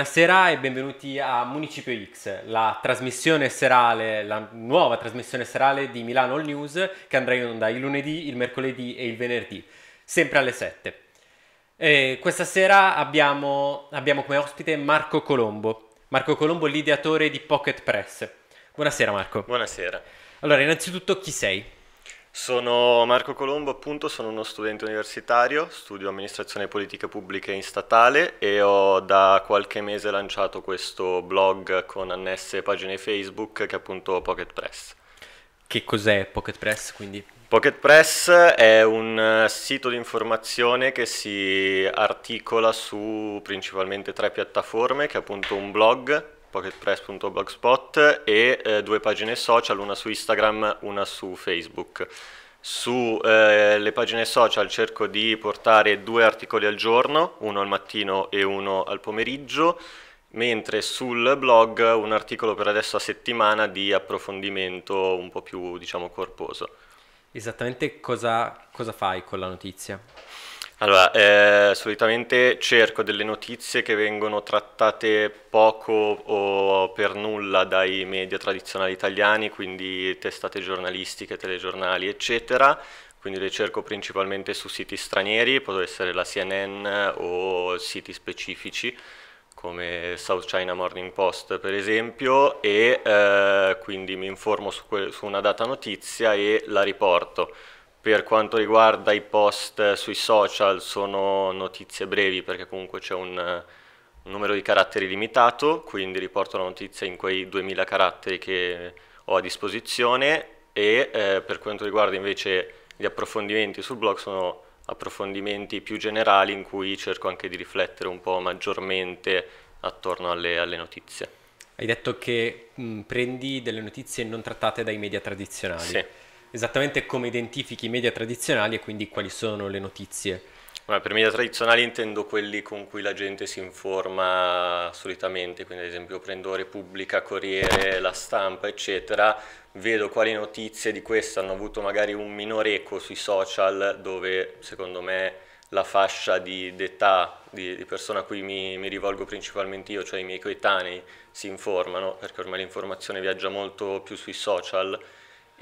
Buonasera e benvenuti a Municipio X, la trasmissione serale, la nuova trasmissione serale di Milano All News che andrà in onda il lunedì, il mercoledì e il venerdì, sempre alle 7. E questa sera abbiamo, abbiamo come ospite Marco Colombo, Marco Colombo, l'ideatore di Pocket Press. Buonasera Marco. Buonasera. Allora, innanzitutto chi sei? Sono Marco Colombo, appunto, sono uno studente universitario, studio amministrazione e politiche pubbliche in statale e ho da qualche mese lanciato questo blog con annesse pagine Facebook che è appunto Pocket Press. Che cos'è Pocket Press quindi? Pocket Press è un sito di informazione che si articola su principalmente tre piattaforme, che è appunto un blog, pocketpress.blogspot e eh, due pagine social, una su Instagram, una su Facebook. Sulle eh, pagine social cerco di portare due articoli al giorno, uno al mattino e uno al pomeriggio, mentre sul blog un articolo per adesso a settimana di approfondimento un po' più diciamo corposo. Esattamente cosa, cosa fai con la notizia? Allora, eh, solitamente cerco delle notizie che vengono trattate poco o per nulla dai media tradizionali italiani, quindi testate giornalistiche, telegiornali, eccetera. Quindi le cerco principalmente su siti stranieri, può essere la CNN o siti specifici come South China Morning Post per esempio e eh, quindi mi informo su, su una data notizia e la riporto per quanto riguarda i post sui social sono notizie brevi perché comunque c'è un, un, numero di caratteri limitato, quindi riporto la notizia in quei 2000 caratteri che ho a disposizione e eh, per quanto riguarda invece gli approfondimenti sul blog sono approfondimenti più generali in cui cerco anche di riflettere un po' maggiormente attorno alle, alle notizie. Hai detto che mh, prendi delle notizie non trattate dai media tradizionali. Sì esattamente come identifichi i media tradizionali e quindi quali sono le notizie. per media tradizionali intendo quelli con cui la gente si informa solitamente, quindi ad esempio prendo Repubblica, Corriere, La Stampa, eccetera, vedo quali notizie di queste hanno avuto magari un minore eco sui social dove secondo me la fascia di, d'età di, di persona a cui mi, mi, rivolgo principalmente io, cioè i miei coetanei, si informano, perché ormai l'informazione viaggia molto più sui social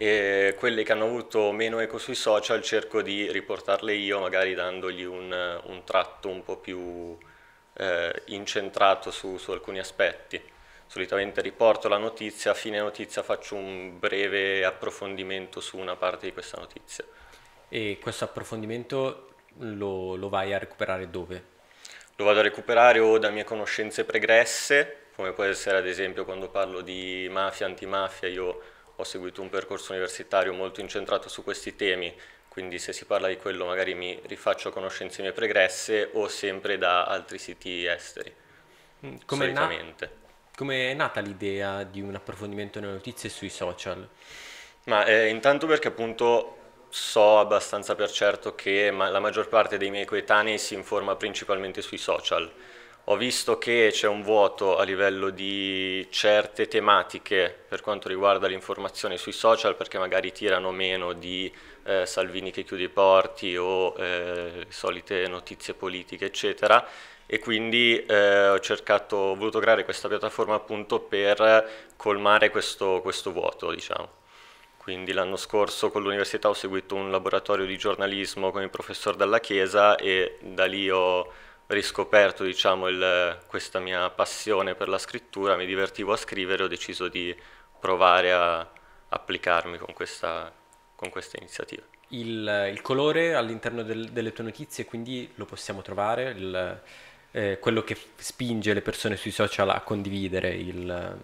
e quelle che hanno avuto meno eco sui social cerco di riportarle io magari dandogli un, un tratto un po' più eh, incentrato su, su, alcuni aspetti. Solitamente riporto la notizia, a fine notizia faccio un breve approfondimento su una parte di questa notizia. E questo approfondimento lo, lo vai a recuperare dove? Lo vado a recuperare o da mie conoscenze pregresse, come può essere ad esempio quando parlo di mafia, antimafia, io ho seguito un percorso universitario molto incentrato su questi temi, quindi se si parla di quello magari mi rifaccio a conoscenze mie pregresse o sempre da altri siti esteri. Mm, come, na- come è nata l'idea di un approfondimento nelle notizie sui social? Ma eh, intanto perché appunto so abbastanza per certo che ma- la maggior parte dei miei coetanei si informa principalmente sui social ho visto che c'è un vuoto a livello di certe tematiche per quanto riguarda l'informazione sui social perché magari tirano meno di eh, Salvini che chiude i porti o eh, solite notizie politiche eccetera e quindi eh, ho, cercato, ho voluto creare questa piattaforma appunto per colmare questo, questo vuoto diciamo. Quindi l'anno scorso con l'università ho seguito un laboratorio di giornalismo con il professor Dalla Chiesa e da lì ho riscoperto diciamo, il, questa mia passione per la scrittura, mi divertivo a scrivere e ho deciso di provare a applicarmi con questa, con questa iniziativa. Il, il, colore all'interno del, delle tue notizie, quindi lo possiamo trovare, il, eh, quello che spinge le persone sui social a condividere il,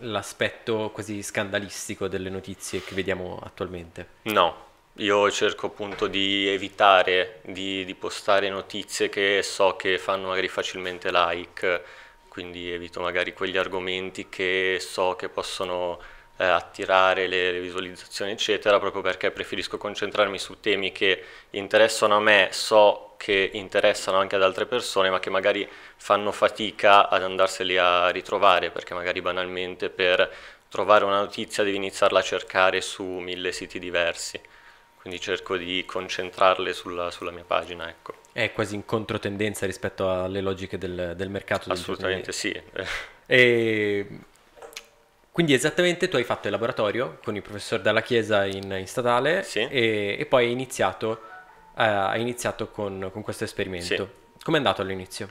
l'aspetto quasi scandalistico delle notizie che vediamo attualmente? No, io cerco appunto di evitare di, di, postare notizie che so che fanno magari facilmente like, quindi evito magari quegli argomenti che so che possono eh, attirare le, le, visualizzazioni eccetera, proprio perché preferisco concentrarmi su temi che interessano a me, so che interessano anche ad altre persone, ma che magari fanno fatica ad andarseli a ritrovare, perché magari banalmente per trovare una notizia devi iniziarla a cercare su mille siti diversi quindi cerco di concentrarle sulla, sulla mia pagina. Ecco. È quasi in controtendenza rispetto alle logiche del, del mercato. Assolutamente sì. e... Quindi esattamente tu hai fatto il laboratorio con il professor Dalla Chiesa in, in statale sì. e, e, poi hai iniziato, eh, hai iniziato con, con, questo esperimento. Sì. è andato all'inizio?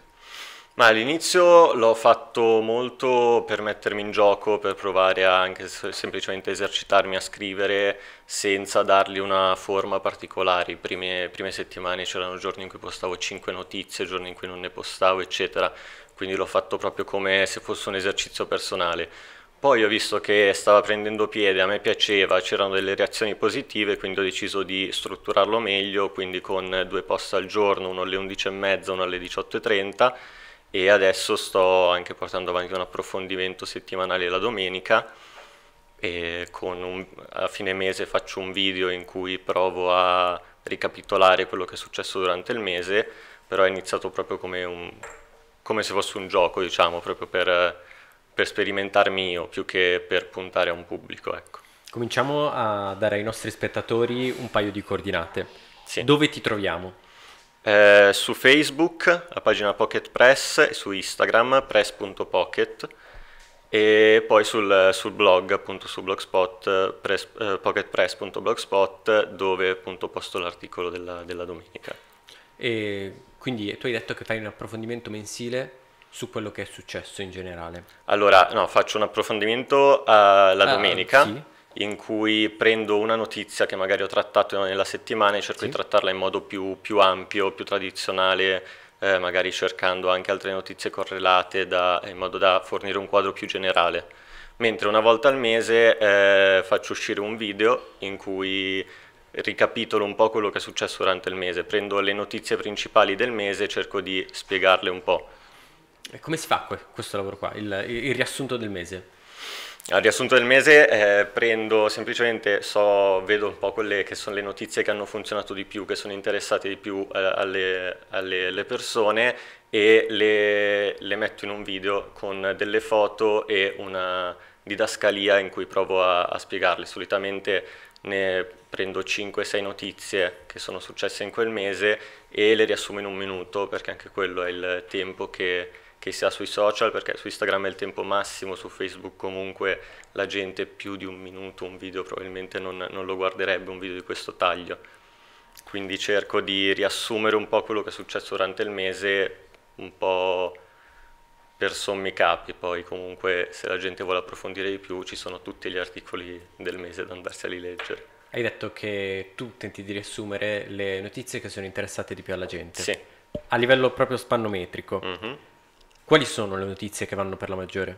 Ma all'inizio l'ho fatto molto per mettermi in gioco, per provare anche semplicemente esercitarmi a scrivere senza dargli una forma particolare. Le prime, prime settimane c'erano giorni in cui postavo 5 notizie, giorni in cui non ne postavo, eccetera. Quindi l'ho fatto proprio come se fosse un esercizio personale. Poi ho visto che stava prendendo piede, a me piaceva, c'erano delle reazioni positive, quindi ho deciso di strutturarlo meglio, quindi con due post al giorno, uno alle 11.30, uno alle 18.30 e adesso sto anche portando avanti un approfondimento settimanale la domenica e un, a fine mese faccio un video in cui provo a ricapitolare quello che è successo durante il mese, però è iniziato proprio come, un, come se fosse un gioco, diciamo, proprio per, per sperimentarmi io più che per puntare a un pubblico. Ecco. Cominciamo a dare ai nostri spettatori un paio di coordinate. Sì. Dove ti troviamo? Eh, su Facebook, la pagina Pocket Press, e su Instagram, press.pocket, e poi sul, sul blog, appunto su blogspot, press, eh, pocketpress.blogspot, dove appunto posto l'articolo della, della domenica. E quindi tu hai detto che fai un approfondimento mensile su quello che è successo in generale. Allora, no, faccio un approfondimento alla eh, ah, domenica. Sì in cui prendo una notizia che magari ho trattato nella settimana e cerco sì. di trattarla in modo più, più ampio, più tradizionale, eh, magari cercando anche altre notizie correlate da, eh, in modo da fornire un quadro più generale. Mentre una volta al mese eh, faccio uscire un video in cui ricapitolo un po' quello che è successo durante il mese, prendo le notizie principali del mese e cerco di spiegarle un po'. E come si fa questo lavoro qua, il, il riassunto del mese? Al riassunto del mese eh, prendo semplicemente, so, vedo un po' quelle che sono le notizie che hanno funzionato di più, che sono interessate di più eh, alle, alle, alle, persone e le, le, metto in un video con delle foto e una didascalia in cui provo a, a spiegarle. Solitamente ne prendo 5-6 notizie che sono successe in quel mese e le riassumo in un minuto perché anche quello è il tempo che che sia sui social, perché su Instagram è il tempo massimo, su Facebook comunque la gente più di un minuto, un video probabilmente non, non lo guarderebbe, un video di questo taglio. Quindi cerco di riassumere un po' quello che è successo durante il mese, un po' per sommi capi, poi comunque se la gente vuole approfondire di più ci sono tutti gli articoli del mese da andarsi a rileggere. Hai detto che tu tenti di riassumere le notizie che sono interessate di più alla gente. Sì. A livello proprio spannometrico. Mm-hmm. Quali sono le notizie che vanno per la maggiore?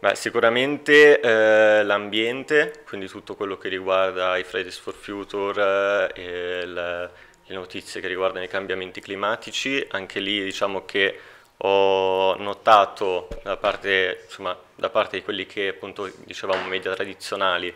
Beh, sicuramente eh, l'ambiente, quindi tutto quello che riguarda i Fridays for Future, eh, le, le notizie che riguardano i cambiamenti climatici, anche lì diciamo che ho notato da parte, insomma, da parte di quelli che appunto dicevamo media tradizionali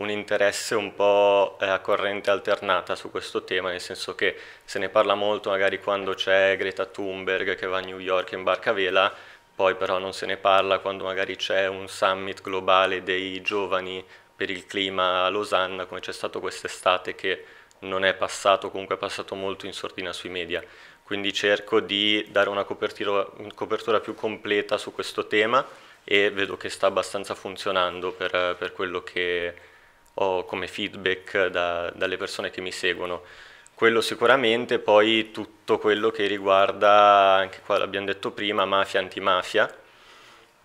un interesse un po' eh, a corrente alternata su questo tema, nel senso che se ne parla molto magari quando c'è Greta Thunberg che va a New York in barca vela, poi però non se ne parla quando magari c'è un summit globale dei giovani per il clima a Losanna, come c'è stato quest'estate che non è passato, comunque è passato molto in sordina sui media. Quindi cerco di dare una copertura, una copertura più completa su questo tema e vedo che sta abbastanza funzionando per, per quello che, ho come feedback da, dalle persone che mi seguono. Quello sicuramente, poi tutto quello che riguarda, anche qua l'abbiamo detto prima, mafia, antimafia,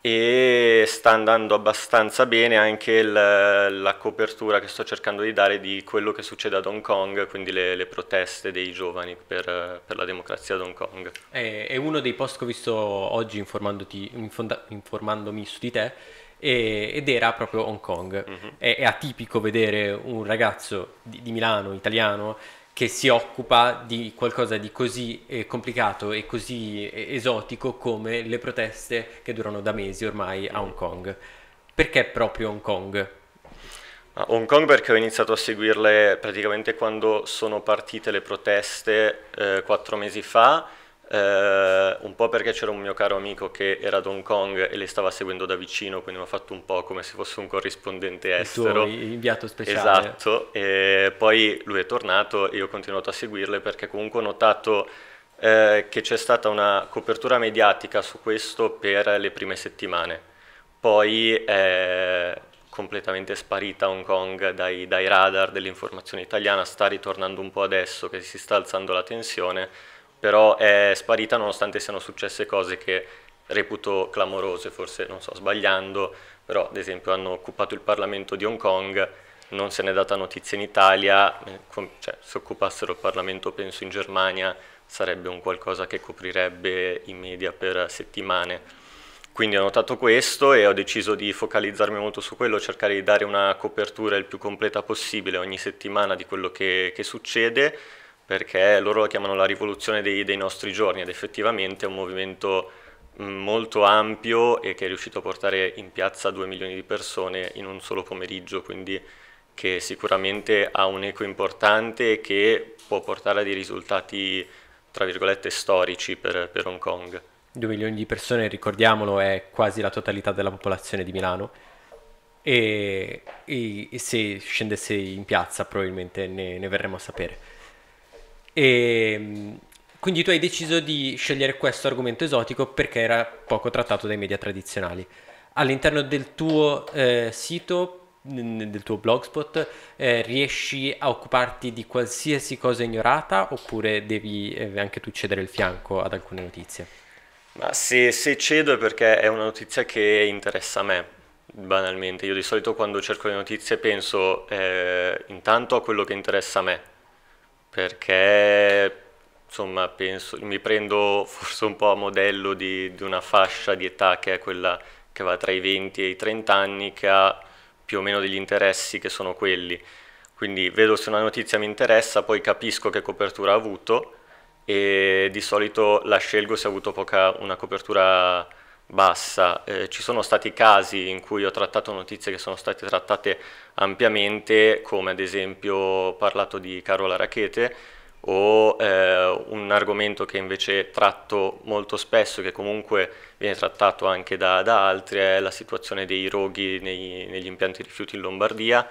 e sta andando abbastanza bene anche il, la copertura che sto cercando di dare di quello che succede ad Hong Kong, quindi le, le proteste dei giovani per, per, la democrazia ad Hong Kong. È, è, uno dei post che ho visto oggi informandomi su di te, e, ed era proprio Hong Kong. Mm-hmm. È, è, atipico vedere un ragazzo di, di, Milano, italiano, che si occupa di qualcosa di così eh, complicato e così eh, esotico come le proteste che durano da mesi ormai mm-hmm. a mhm. Hong Kong. Perché proprio Hong Kong? A Hong Kong perché ho iniziato a seguirle praticamente quando sono partite le proteste eh, quattro mesi fa eh, un po' perché c'era un mio caro amico che era ad Hong Kong e le stava seguendo da vicino, quindi mi ha fatto un po' come se fosse un corrispondente estero. Il tuo inviato speciale. Esatto, e poi lui è tornato e io ho continuato a seguirle perché comunque ho notato eh, che c'è stata una copertura mediatica su questo per le prime settimane. Poi è completamente sparita Hong Kong dai, dai radar dell'informazione italiana, sta ritornando un po' adesso che si sta alzando la tensione però è sparita nonostante siano successe cose che reputo clamorose, forse non so, sbagliando, però ad esempio hanno occupato il Parlamento di Hong Kong, non se n'è data notizia in Italia, eh, cioè, se occupassero il Parlamento penso in Germania sarebbe un qualcosa che coprirebbe i media per settimane. Quindi ho notato questo e ho deciso di focalizzarmi molto su quello, cercare di dare una copertura il più completa possibile ogni settimana di quello che, che succede, perché loro la chiamano la rivoluzione dei, dei nostri giorni ed effettivamente è un movimento molto ampio e che è riuscito a portare in piazza 2 milioni di persone in un solo pomeriggio, quindi che sicuramente ha un eco importante e che può portare a dei risultati, tra virgolette, storici per, per Hong Kong. 2 milioni di persone, ricordiamolo, è quasi la totalità della popolazione di Milano e, e, e se scendesse in piazza probabilmente ne, ne verremo a sapere. E, ehm, quindi tu hai deciso di scegliere questo argomento esotico perché era poco trattato dai media tradizionali. All'interno del tuo eh, sito del tuo blogspot eh, riesci a occuparti di qualsiasi cosa ignorata oppure devi eh, anche tu cedere il fianco ad alcune notizie? Ma se, se, cedo è perché è una notizia che interessa a me, banalmente. Io di solito quando cerco le notizie penso eh, intanto a quello che interessa a me, perché insomma penso, mi prendo forse un po' a modello di, di, una fascia di età che è quella che va tra i 20 e i 30 anni che ha più o meno degli interessi che sono quelli. Quindi vedo se una notizia mi interessa, poi capisco che copertura ha avuto e di solito la scelgo se ha avuto poca, una copertura bassa. Eh, ci sono stati casi in cui ho trattato notizie che sono state trattate ampiamente, come ad esempio ho parlato di Carola Rachete o eh, un argomento che invece tratto molto spesso, che comunque viene trattato anche da, da altri, è la situazione dei roghi nei, negli impianti rifiuti in Lombardia,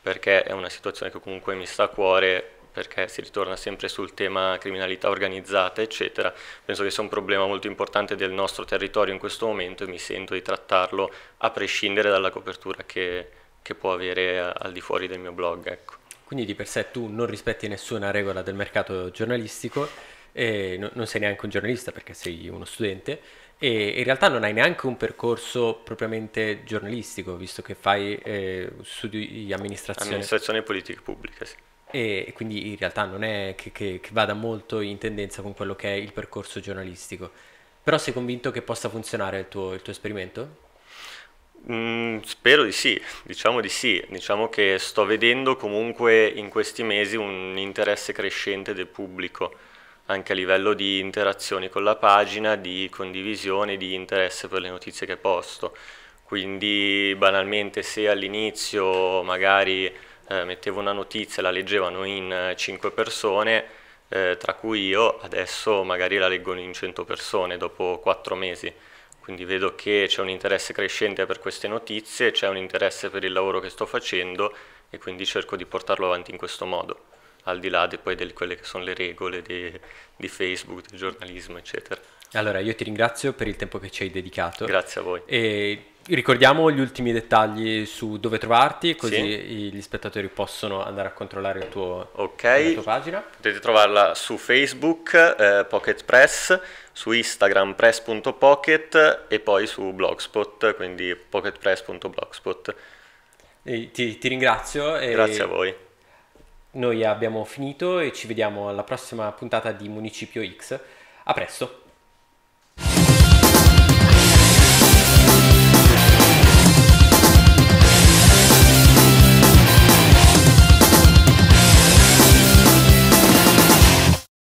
perché è una situazione che comunque mi sta a cuore perché si ritorna sempre sul tema criminalità organizzata, eccetera. Penso che sia un problema molto importante del nostro territorio in questo momento e mi sento di trattarlo a prescindere dalla copertura che, che può avere al di fuori del mio blog. Ecco. Quindi di per sé tu non rispetti nessuna regola del mercato giornalistico, no, non sei neanche un giornalista perché sei uno studente, e in realtà non hai neanche un percorso propriamente giornalistico, visto che fai eh, studi di amministrazione. Amministrazione e politiche pubbliche, sì e quindi in realtà non è che, che, che, vada molto in tendenza con quello che è il percorso giornalistico. Però sei convinto che possa funzionare il tuo, il tuo esperimento? Mm, spero di sì, diciamo di sì, diciamo che sto vedendo comunque in questi mesi un interesse crescente del pubblico, anche a livello di interazioni con la pagina, di condivisione, di interesse per le notizie che posto. Quindi banalmente se all'inizio magari eh, mettevo una notizia, la leggevano in 5 eh, persone, eh, tra cui io, adesso magari la leggono in 100 persone dopo 4 mesi. Quindi vedo che c'è un interesse crescente per queste notizie, c'è un interesse per il lavoro che sto facendo e quindi cerco di portarlo avanti in questo modo, al di là di poi di quelle che sono le regole di, di Facebook, del giornalismo, eccetera. Allora, io ti ringrazio per il tempo che ci hai dedicato. Grazie a voi. E ricordiamo gli ultimi dettagli su dove trovarti, così sì. gli spettatori possono andare a controllare il tuo, okay. la tua pagina. Potete trovarla su Facebook, eh, Pocket Press, su Instagram press.pocket e poi su Blogspot, quindi pocketpress.blogspot. Ti, ti ringrazio. E... Grazie a voi. Noi abbiamo finito e ci vediamo alla prossima puntata di Municipio X. A presto!